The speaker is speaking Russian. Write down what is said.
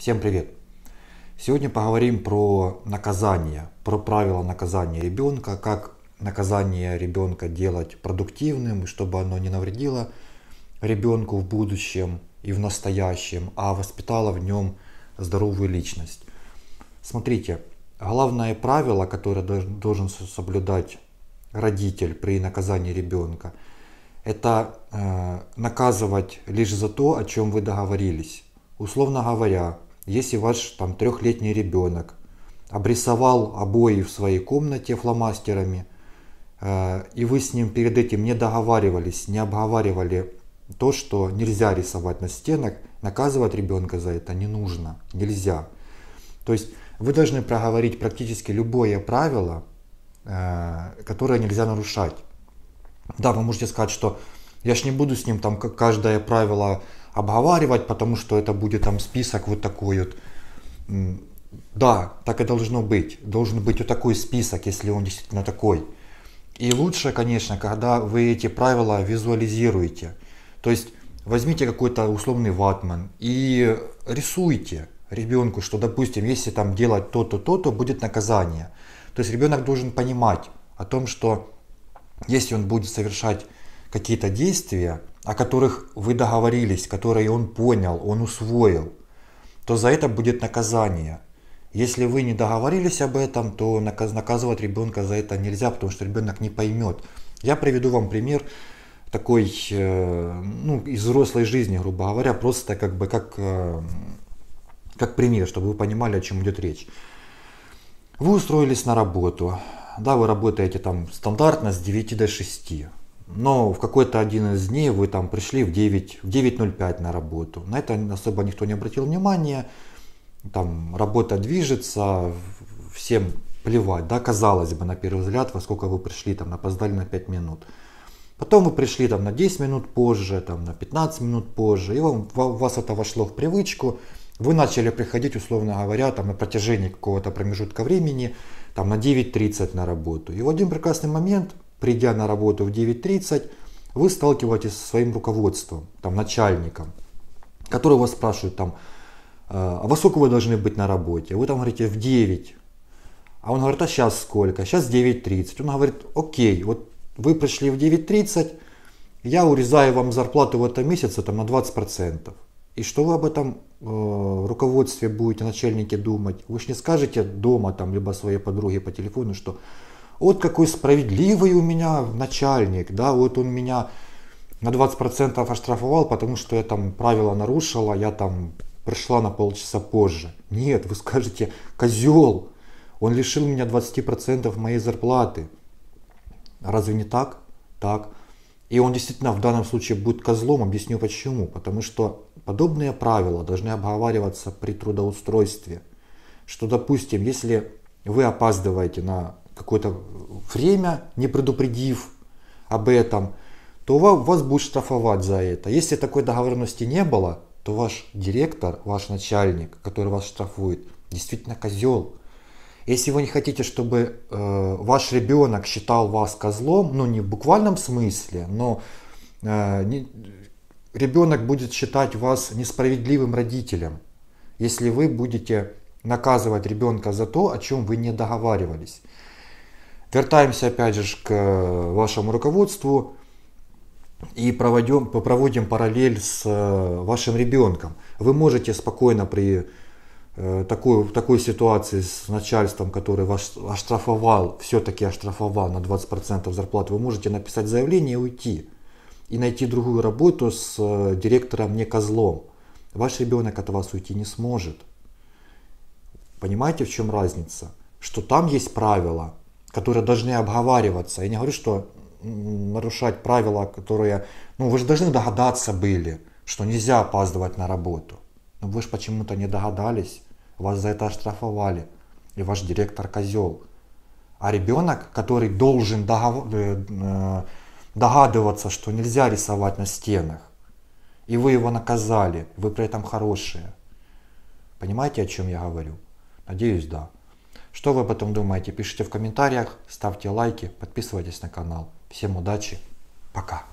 Всем привет! Сегодня поговорим про наказание, про правила наказания ребенка, как наказание ребенка делать продуктивным, чтобы оно не навредило ребенку в будущем и в настоящем, а воспитало в нем здоровую личность. Смотрите, главное правило, которое должен соблюдать родитель при наказании ребенка, это э, наказывать лишь за то, о чем вы договорились. Условно говоря, если ваш там трехлетний ребенок обрисовал обои в своей комнате фломастерами, э, и вы с ним перед этим не договаривались, не обговаривали то, что нельзя рисовать на стенах, наказывать ребенка за это не нужно, нельзя. То есть вы должны проговорить практически любое правило, э, которое нельзя нарушать. Да, вы можете сказать, что я ж не буду с ним там каждое правило обговаривать, потому что это будет там список вот такой вот. Да, так и должно быть. Должен быть вот такой список, если он действительно такой. И лучше, конечно, когда вы эти правила визуализируете. То есть возьмите какой-то условный ватман и рисуйте ребенку, что, допустим, если там делать то-то, то-то, будет наказание. То есть ребенок должен понимать о том, что если он будет совершать какие-то действия, о которых вы договорились, которые он понял, он усвоил, то за это будет наказание. Если вы не договорились об этом, то наказ наказывать ребенка за это нельзя, потому что ребенок не поймет. Я приведу вам пример такой, э, ну, из взрослой жизни, грубо говоря, просто как бы как, э, как пример, чтобы вы понимали, о чем идет речь. Вы устроились на работу, да, вы работаете там стандартно с 9 до 6 но в какой-то один из дней вы там пришли в 9, в 9.05 на работу. На это особо никто не обратил внимания. Там работа движется, всем плевать, да, казалось бы, на первый взгляд, во сколько вы пришли, там, опоздали на 5 минут. Потом вы пришли там на 10 минут позже, там, на 15 минут позже, и вам, вас это вошло в привычку, вы начали приходить, условно говоря, там, на протяжении какого-то промежутка времени, там, на 9.30 на работу. И в один прекрасный момент придя на работу в 9.30, вы сталкиваетесь со своим руководством, там, начальником, который вас спрашивает, там, «Э, а во сколько вы должны быть на работе? Вы там говорите, в 9. А он говорит, а сейчас сколько? Сейчас 9.30. Он говорит, окей, вот вы пришли в 9.30, я урезаю вам зарплату в этом месяце там, на 20%. И что вы об этом э, руководстве будете, начальники, думать? Вы же не скажете дома, там, либо своей подруге по телефону, что вот какой справедливый у меня начальник, да, вот он меня на 20% оштрафовал, потому что я там правила нарушила, я там пришла на полчаса позже. Нет, вы скажете, козел, он лишил меня 20% моей зарплаты. Разве не так? Так. И он действительно в данном случае будет козлом, объясню почему. Потому что подобные правила должны обговариваться при трудоустройстве. Что, допустим, если вы опаздываете на какое-то время, не предупредив об этом, то вас будут штрафовать за это. Если такой договоренности не было, то ваш директор, ваш начальник, который вас штрафует, действительно козел. Если вы не хотите, чтобы э, ваш ребенок считал вас козлом, ну не в буквальном смысле, но э, не, ребенок будет считать вас несправедливым родителем, если вы будете наказывать ребенка за то, о чем вы не договаривались. Вертаемся опять же к э, вашему руководству и проводим, проводим параллель с э, вашим ребенком. Вы можете спокойно при э, такой, такой ситуации с начальством, который вас оштрафовал, все-таки оштрафовал на 20% зарплаты, вы можете написать заявление и уйти. И найти другую работу с директором не козлом. Ваш ребенок от вас уйти не сможет. Понимаете, в чем разница? Что там есть правила, которые должны обговариваться. Я не говорю, что нарушать правила, которые... Ну, вы же должны догадаться были, что нельзя опаздывать на работу. Но вы же почему-то не догадались, вас за это оштрафовали, и ваш директор козел. А ребенок, который должен э, э, догадываться, что нельзя рисовать на стенах, и вы его наказали, вы при этом хорошие. Понимаете, о чем я говорю? Надеюсь, да. Что вы об этом думаете? Пишите в комментариях, ставьте лайки, подписывайтесь на канал. Всем удачи, пока!